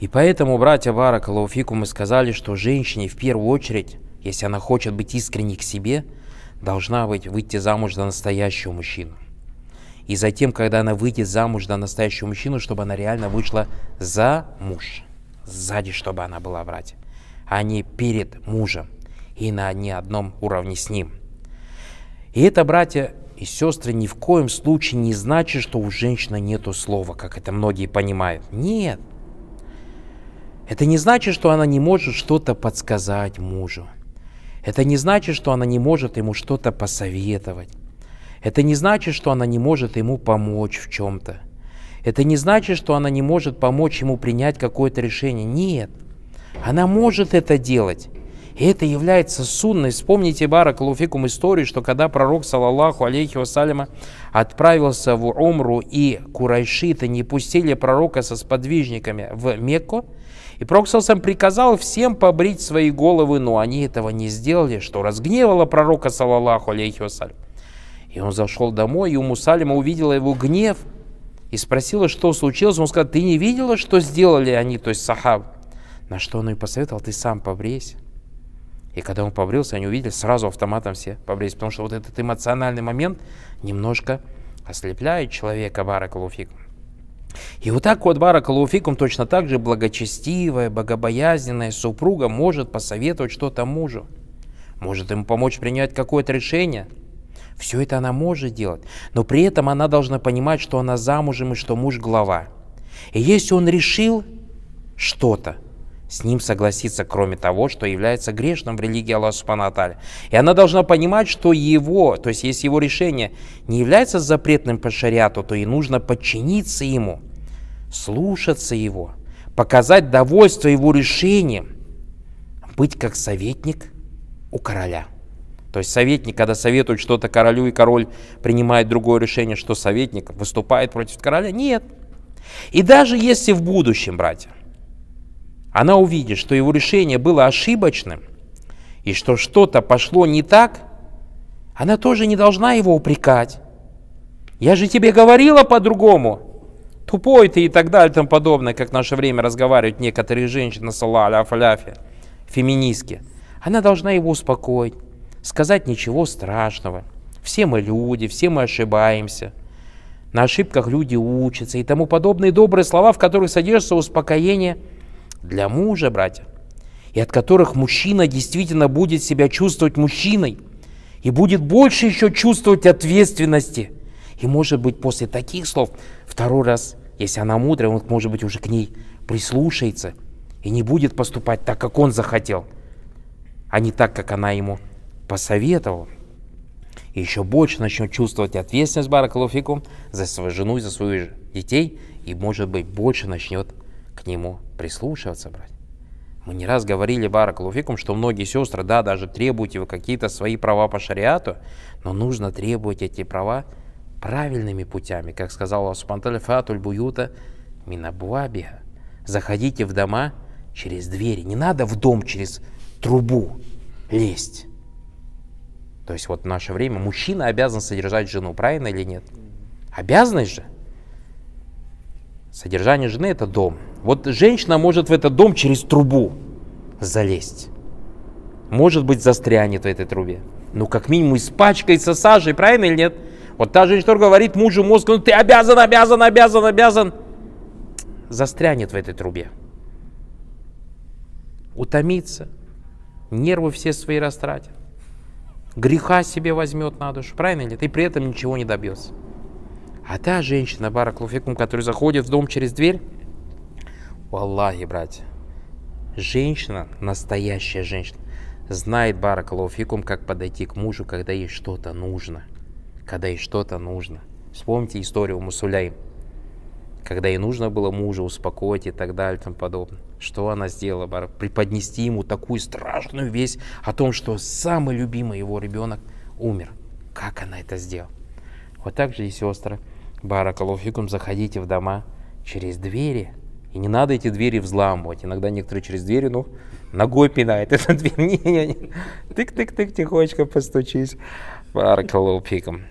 И поэтому, братья Барака Лауфику, мы сказали, что женщине в первую очередь, если она хочет быть искренней к себе, должна быть выйти замуж за настоящего мужчину. И затем, когда она выйдет замуж за настоящего мужчину, чтобы она реально вышла за муж. Сзади, чтобы она была, братья. А не перед мужем. И на ни одном уровне с ним. И это, братья и сестры, ни в коем случае не значит, что у женщины нету слова, как это многие понимают. Нет, это не значит, что она не может что-то подсказать мужу. Это не значит, что она не может ему что-то посоветовать. Это не значит, что она не может ему помочь в чем-то. Это не значит, что она не может помочь ему принять какое-то решение. Нет, она может это делать. И это является сунной. Вспомните Баракалуфикум историю, что когда пророк, салаллаху алейхи вассаляма, отправился в Умру и Курайшиты не пустили пророка со сподвижниками в Мекку, и Проксосом приказал всем побрить свои головы, но они этого не сделали, что разгневало пророка, салаллаху алейхи вассалям. И он зашел домой, и у Мусалима увидела его гнев и спросила, что случилось. Он сказал, ты не видела, что сделали они, то есть сахаб? На что он и посоветовал, ты сам побрейся. И когда он побрился, они увидели сразу автоматом все побрились, потому что вот этот эмоциональный момент немножко ослепляет человека, баракалуфикум. И вот так вот Баракалуфикум точно так же благочестивая, богобоязненная супруга может посоветовать что-то мужу, может ему помочь принять какое-то решение. Все это она может делать, но при этом она должна понимать, что она замужем и что муж глава. И если он решил что-то, с ним согласиться, кроме того, что является грешным в религии Аллаха Субхану И она должна понимать, что его, то есть если его решение не является запретным по шариату, то и нужно подчиниться ему, слушаться его, показать довольство его решением, быть как советник у короля. То есть советник, когда советует что-то королю, и король принимает другое решение, что советник выступает против короля, нет. И даже если в будущем, братья, она увидит, что его решение было ошибочным, и что что-то пошло не так, она тоже не должна его упрекать. Я же тебе говорила по-другому. Тупой ты и так далее, и тому подобное, как в наше время разговаривают некоторые женщины, салаля, фаляфи, феминистки. Она должна его успокоить, сказать ничего страшного. Все мы люди, все мы ошибаемся. На ошибках люди учатся и тому подобные добрые слова, в которых содержится успокоение – для мужа, братья, и от которых мужчина действительно будет себя чувствовать мужчиной и будет больше еще чувствовать ответственности. И, может быть, после таких слов второй раз, если она мудрая, он, может быть, уже к ней прислушается и не будет поступать так, как он захотел, а не так, как она ему посоветовала. И еще больше начнет чувствовать ответственность Баракалуфикум за свою жену и за своих детей, и, может быть, больше начнет к нему, прислушиваться, брать. Мы не раз говорили Баракалуфикум, что многие сестры, да, даже требуете вы какие-то свои права по шариату, но нужно требовать эти права правильными путями, как сказал Аллах Субтитры Фатуль Буюта Минабуабиха. Заходите в дома через двери, не надо в дом через трубу лезть. То есть вот в наше время мужчина обязан содержать жену, правильно или нет? Обязанность же. Содержание жены – это дом – вот женщина может в этот дом через трубу залезть. Может быть, застрянет в этой трубе. Ну, как минимум, испачкается сажей, правильно или нет? Вот та женщина, которая говорит мужу мозг, ну ты обязан, обязан, обязан, обязан. Застрянет в этой трубе. Утомится. Нервы все свои растратит. Греха себе возьмет на душу, правильно или нет? И при этом ничего не добьется. А та женщина, Бараклуфикум, которая заходит в дом через дверь, Аллахи, братья, женщина, настоящая женщина, знает Баракалуфикум, как подойти к мужу, когда ей что-то нужно. Когда ей что-то нужно. Вспомните историю Мусуляй, когда ей нужно было мужа успокоить и так далее и тому подобное. Что она сделала, Бар? Преподнести ему такую страшную весть о том, что самый любимый его ребенок умер. Как она это сделала? Вот так же и сестры. Баракалуфикум, заходите в дома через двери, и не надо эти двери взламывать. Иногда некоторые через двери, ну, ногой пинают эту дверь. Не, не, не. Тык-тык-тык, тихонечко постучись. Баракалупиком.